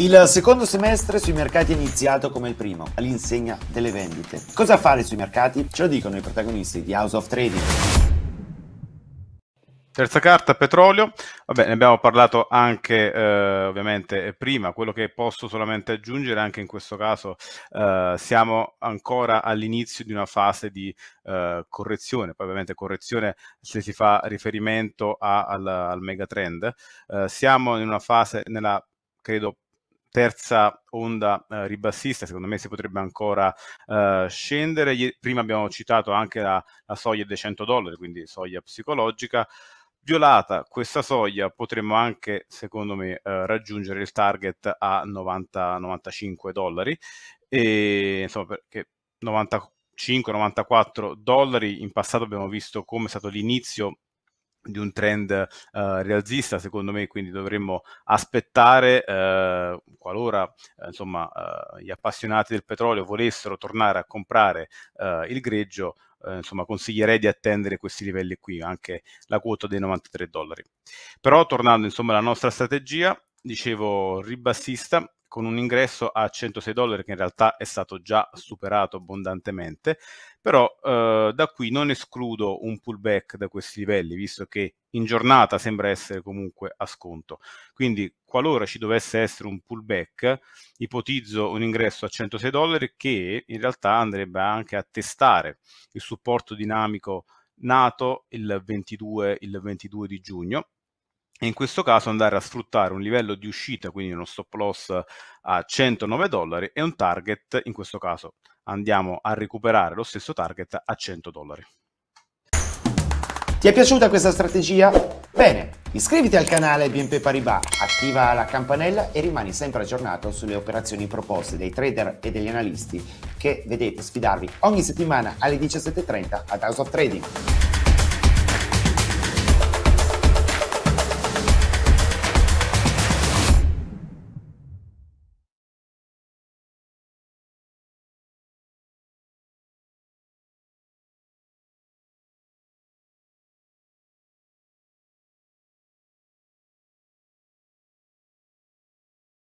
Il secondo semestre sui mercati è iniziato come il primo, all'insegna delle vendite. Cosa fare sui mercati? Ce lo dicono i protagonisti di House of Trading. Terza carta, petrolio. Vabbè, ne abbiamo parlato anche eh, ovviamente prima, quello che posso solamente aggiungere, anche in questo caso eh, siamo ancora all'inizio di una fase di eh, correzione, poi ovviamente correzione se si fa riferimento a, al, al megatrend, eh, siamo in una fase nella credo terza onda eh, ribassista, secondo me si potrebbe ancora eh, scendere. prima abbiamo citato anche la, la, soglia dei 100 dollari, quindi soglia psicologica. Violata questa soglia potremmo anche, secondo me, eh, raggiungere il target a 90-95 dollari, e, insomma perché 94 95-94 dollari. In passato abbiamo visto come è stato l'inizio di un trend eh, rialzista, secondo me, quindi dovremmo aspettare, eh, qualora eh, insomma, eh, gli appassionati del petrolio volessero tornare a comprare eh, il greggio, eh, insomma, consiglierei di attendere questi livelli qui, anche la quota dei 93 dollari. Però tornando insomma alla nostra strategia, dicevo, ribassista con un ingresso a 106 dollari che in realtà è stato già superato abbondantemente, però eh, da qui non escludo un pullback da questi livelli, visto che in giornata sembra essere comunque a sconto. Quindi qualora ci dovesse essere un pullback, ipotizzo un ingresso a 106 dollari che in realtà andrebbe anche a testare il supporto dinamico nato il 22, il 22 di giugno e in questo caso andare a sfruttare un livello di uscita, quindi uno stop loss a 109 dollari e un target, in questo caso andiamo a recuperare lo stesso target a 100 dollari. Ti è piaciuta questa strategia? Bene, iscriviti al canale BNP Paribas, attiva la campanella e rimani sempre aggiornato sulle operazioni proposte dai trader e degli analisti che vedete sfidarvi ogni settimana alle 17.30 ad House of Trading.